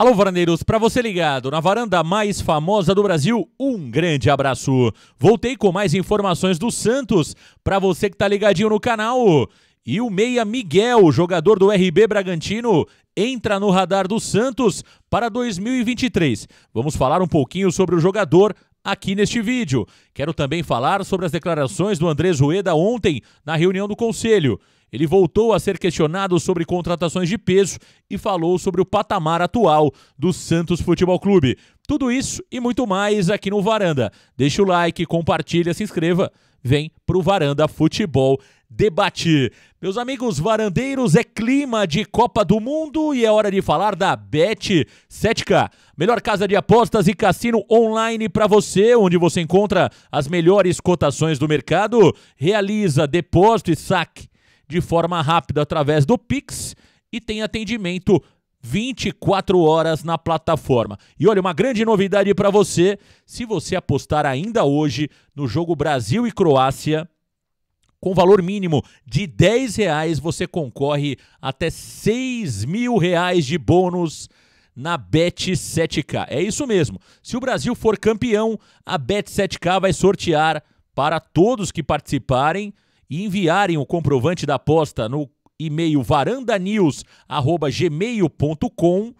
Alô, varandeiros, para você ligado na varanda mais famosa do Brasil, um grande abraço. Voltei com mais informações do Santos para você que tá ligadinho no canal. E o meia Miguel, jogador do RB Bragantino, entra no radar do Santos para 2023. Vamos falar um pouquinho sobre o jogador aqui neste vídeo. Quero também falar sobre as declarações do Andrés Rueda ontem na reunião do conselho. Ele voltou a ser questionado sobre contratações de peso e falou sobre o patamar atual do Santos Futebol Clube. Tudo isso e muito mais aqui no Varanda. Deixa o like, compartilha, se inscreva. Vem pro Varanda Futebol Debate. Meus amigos varandeiros, é clima de Copa do Mundo e é hora de falar da Bet7k, melhor casa de apostas e cassino online para você, onde você encontra as melhores cotações do mercado, realiza depósito e saque de forma rápida através do Pix e tem atendimento 24 horas na plataforma. E olha, uma grande novidade para você: se você apostar ainda hoje no jogo Brasil e Croácia, com valor mínimo de 10 reais, você concorre até 6 mil reais de bônus na Bet7k. É isso mesmo. Se o Brasil for campeão, a Bet7k vai sortear para todos que participarem e enviarem o comprovante da aposta no e-mail varandanews.gmail.com,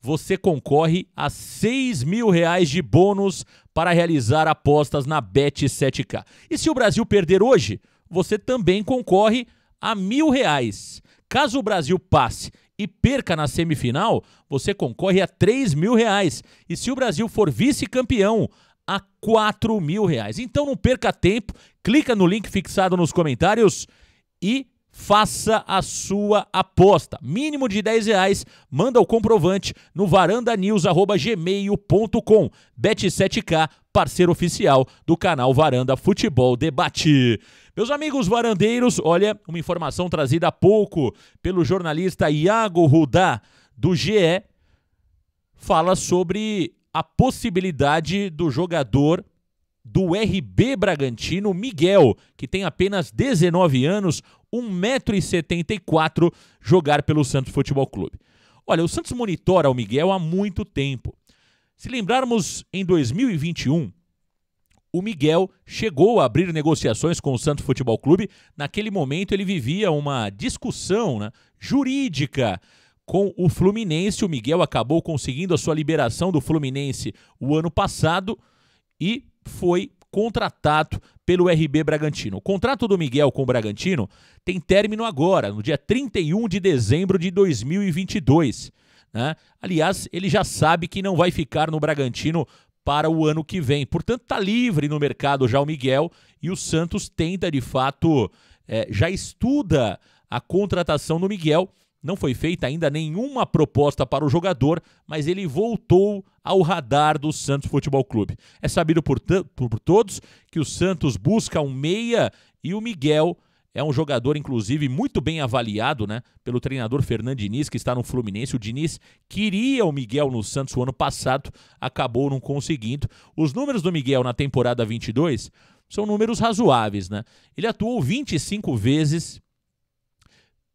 você concorre a 6 mil reais de bônus para realizar apostas na Bet7k. E se o Brasil perder hoje, você também concorre a mil reais. Caso o Brasil passe e perca na semifinal, você concorre a 3 mil reais. E se o Brasil for vice-campeão, a 4 mil reais. Então não perca tempo, clica no link fixado nos comentários e faça a sua aposta. Mínimo de 10 reais, manda o comprovante no varandanews.gmail.com. Bet7k, parceiro oficial do canal Varanda Futebol Debate. Meus amigos varandeiros, olha, uma informação trazida há pouco pelo jornalista Iago Rudá, do GE, fala sobre a possibilidade do jogador do RB Bragantino, Miguel, que tem apenas 19 anos, 1,74m, jogar pelo Santos Futebol Clube. Olha, o Santos monitora o Miguel há muito tempo. Se lembrarmos, em 2021, o Miguel chegou a abrir negociações com o Santos Futebol Clube. Naquele momento, ele vivia uma discussão né, jurídica com o Fluminense. O Miguel acabou conseguindo a sua liberação do Fluminense o ano passado e foi contratado pelo RB Bragantino. O contrato do Miguel com o Bragantino tem término agora, no dia 31 de dezembro de 2022. Né? Aliás, ele já sabe que não vai ficar no Bragantino para o ano que vem. Portanto, está livre no mercado já o Miguel e o Santos tenta, de fato, é, já estuda a contratação do Miguel não foi feita ainda nenhuma proposta para o jogador, mas ele voltou ao radar do Santos Futebol Clube. É sabido por, por todos que o Santos busca um meia e o Miguel é um jogador, inclusive, muito bem avaliado né, pelo treinador Fernando Diniz, que está no Fluminense. O Diniz queria o Miguel no Santos o ano passado, acabou não conseguindo. Os números do Miguel na temporada 22 são números razoáveis. Né? Ele atuou 25 vezes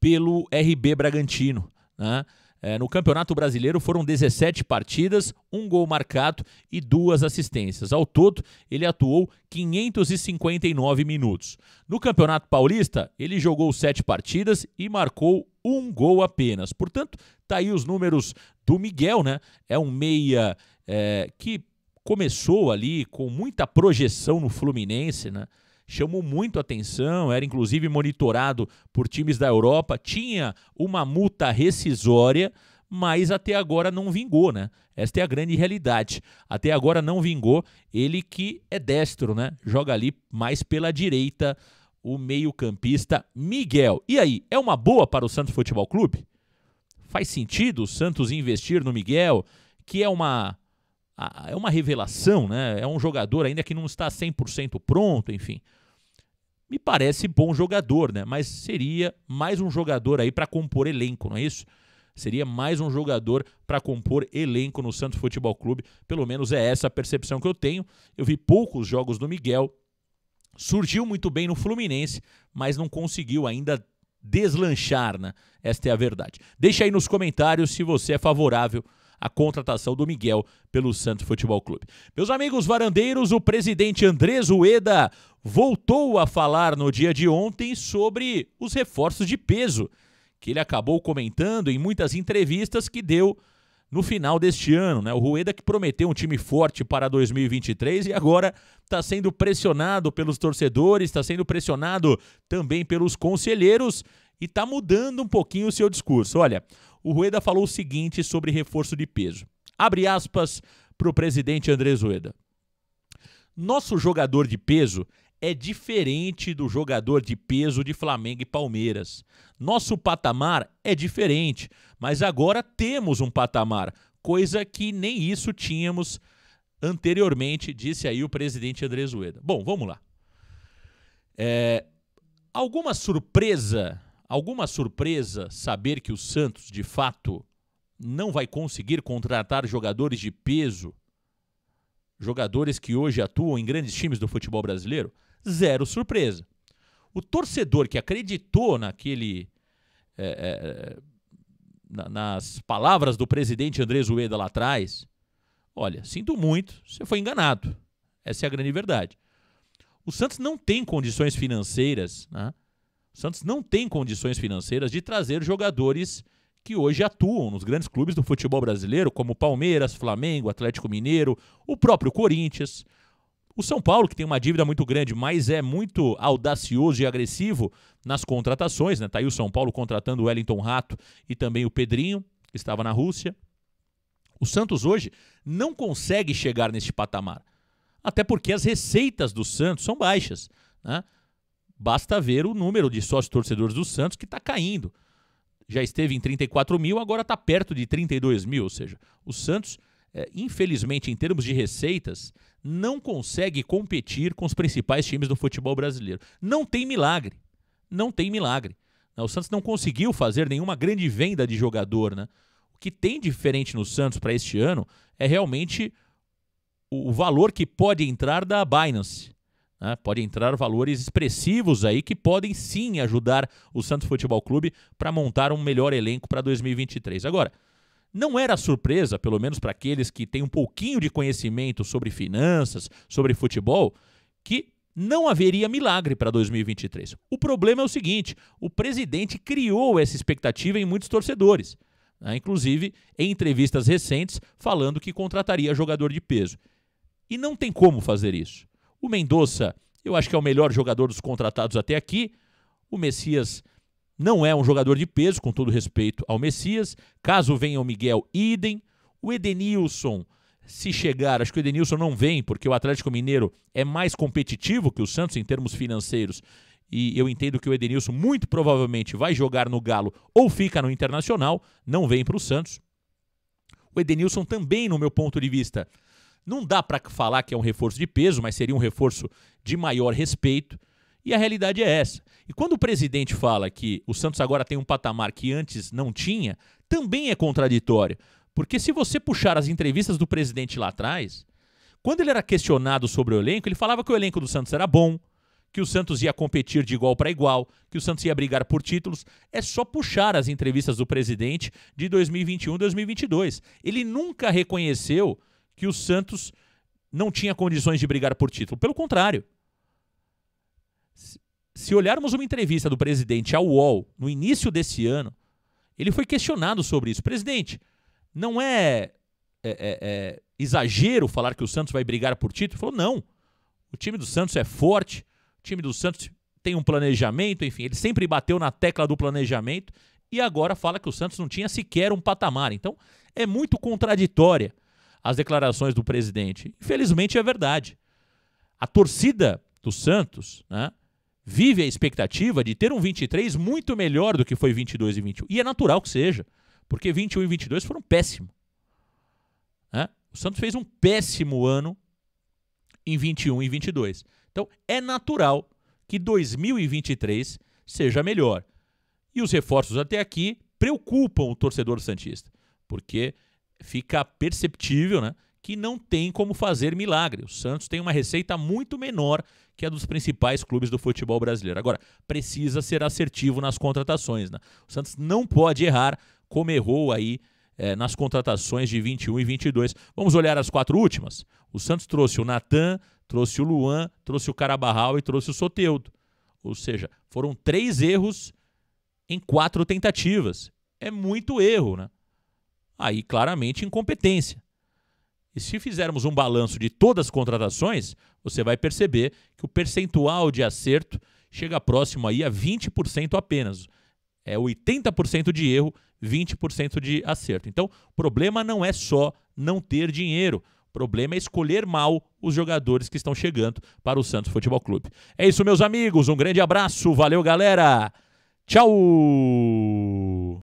pelo RB Bragantino. Né? É, no Campeonato Brasileiro foram 17 partidas, um gol marcado e duas assistências. Ao todo, ele atuou 559 minutos. No Campeonato Paulista, ele jogou sete partidas e marcou um gol apenas. Portanto, tá aí os números do Miguel, né? É um meia é, que começou ali com muita projeção no Fluminense, né? chamou muito atenção, era inclusive monitorado por times da Europa, tinha uma multa rescisória, mas até agora não vingou, né? Esta é a grande realidade. Até agora não vingou ele que é destro, né? Joga ali mais pela direita o meio-campista Miguel. E aí, é uma boa para o Santos Futebol Clube? Faz sentido o Santos investir no Miguel, que é uma é uma revelação, né? É um jogador ainda que não está 100% pronto, enfim. Me parece bom jogador, né? Mas seria mais um jogador aí para compor elenco, não é isso? Seria mais um jogador para compor elenco no Santos Futebol Clube. Pelo menos é essa a percepção que eu tenho. Eu vi poucos jogos do Miguel. Surgiu muito bem no Fluminense, mas não conseguiu ainda deslanchar, né? Esta é a verdade. Deixa aí nos comentários se você é favorável a contratação do Miguel pelo Santos Futebol Clube. Meus amigos varandeiros, o presidente Andrés Ueda voltou a falar no dia de ontem sobre os reforços de peso, que ele acabou comentando em muitas entrevistas que deu no final deste ano. Né? O Rueda que prometeu um time forte para 2023 e agora está sendo pressionado pelos torcedores, está sendo pressionado também pelos conselheiros e está mudando um pouquinho o seu discurso. Olha, o Rueda falou o seguinte sobre reforço de peso. Abre aspas para o presidente André Rueda. Nosso jogador de peso é diferente do jogador de peso de Flamengo e Palmeiras. Nosso patamar é diferente, mas agora temos um patamar, coisa que nem isso tínhamos anteriormente, disse aí o presidente André Zueda. Bom, vamos lá. É, alguma surpresa alguma surpresa saber que o Santos, de fato, não vai conseguir contratar jogadores de peso, jogadores que hoje atuam em grandes times do futebol brasileiro? Zero surpresa. O torcedor que acreditou naquele. É, é, na, nas palavras do presidente André Zueda lá atrás, olha, sinto muito, você foi enganado. Essa é a grande verdade. O Santos não tem condições financeiras né, o Santos não tem condições financeiras de trazer jogadores que hoje atuam nos grandes clubes do futebol brasileiro, como Palmeiras, Flamengo, Atlético Mineiro, o próprio Corinthians. O São Paulo, que tem uma dívida muito grande, mas é muito audacioso e agressivo nas contratações, né? Tá aí o São Paulo contratando o Wellington Rato e também o Pedrinho, que estava na Rússia. O Santos hoje não consegue chegar neste patamar. Até porque as receitas do Santos são baixas, né? Basta ver o número de sócios torcedores do Santos que está caindo. Já esteve em 34 mil, agora está perto de 32 mil. Ou seja, o Santos, é, infelizmente, em termos de receitas, não consegue competir com os principais times do futebol brasileiro. Não tem milagre. Não tem milagre. Né? O Santos não conseguiu fazer nenhuma grande venda de jogador. Né? O que tem diferente no Santos para este ano é realmente o valor que pode entrar da Binance. Né? Pode entrar valores expressivos aí que podem sim ajudar o Santos Futebol Clube para montar um melhor elenco para 2023. Agora, não era surpresa, pelo menos para aqueles que têm um pouquinho de conhecimento sobre finanças, sobre futebol, que não haveria milagre para 2023. O problema é o seguinte: o presidente criou essa expectativa em muitos torcedores, né? inclusive em entrevistas recentes, falando que contrataria jogador de peso. E não tem como fazer isso. O Mendonça, eu acho que é o melhor jogador dos contratados até aqui. O Messias não é um jogador de peso, com todo respeito ao Messias. Caso venha o Miguel, idem. O Edenilson, se chegar, acho que o Edenilson não vem, porque o Atlético Mineiro é mais competitivo que o Santos em termos financeiros. E eu entendo que o Edenilson muito provavelmente vai jogar no Galo ou fica no Internacional, não vem para o Santos. O Edenilson também, no meu ponto de vista, não dá para falar que é um reforço de peso, mas seria um reforço de maior respeito. E a realidade é essa. E quando o presidente fala que o Santos agora tem um patamar que antes não tinha, também é contraditório. Porque se você puxar as entrevistas do presidente lá atrás, quando ele era questionado sobre o elenco, ele falava que o elenco do Santos era bom, que o Santos ia competir de igual para igual, que o Santos ia brigar por títulos. É só puxar as entrevistas do presidente de 2021 e 2022. Ele nunca reconheceu que o Santos não tinha condições de brigar por título. Pelo contrário. Se olharmos uma entrevista do presidente ao UOL no início desse ano, ele foi questionado sobre isso. Presidente, não é, é, é, é exagero falar que o Santos vai brigar por título? Ele falou, não. O time do Santos é forte, o time do Santos tem um planejamento, enfim, ele sempre bateu na tecla do planejamento e agora fala que o Santos não tinha sequer um patamar. Então, é muito contraditória as declarações do presidente. Infelizmente é verdade. A torcida do Santos né, vive a expectativa de ter um 23 muito melhor do que foi 22 e 21. E é natural que seja, porque 21 e 22 foram péssimos. Né? O Santos fez um péssimo ano em 21 e 22. Então é natural que 2023 seja melhor. E os reforços até aqui preocupam o torcedor Santista, porque fica perceptível né, que não tem como fazer milagre. O Santos tem uma receita muito menor que a dos principais clubes do futebol brasileiro. Agora, precisa ser assertivo nas contratações. Né? O Santos não pode errar como errou aí é, nas contratações de 21 e 22. Vamos olhar as quatro últimas? O Santos trouxe o Natan, trouxe o Luan, trouxe o Carabarral e trouxe o Soteudo. Ou seja, foram três erros em quatro tentativas. É muito erro, né? Aí claramente incompetência. E se fizermos um balanço de todas as contratações, você vai perceber que o percentual de acerto chega próximo aí a 20% apenas. É 80% de erro, 20% de acerto. Então, o problema não é só não ter dinheiro. O problema é escolher mal os jogadores que estão chegando para o Santos Futebol Clube. É isso, meus amigos. Um grande abraço. Valeu, galera. Tchau!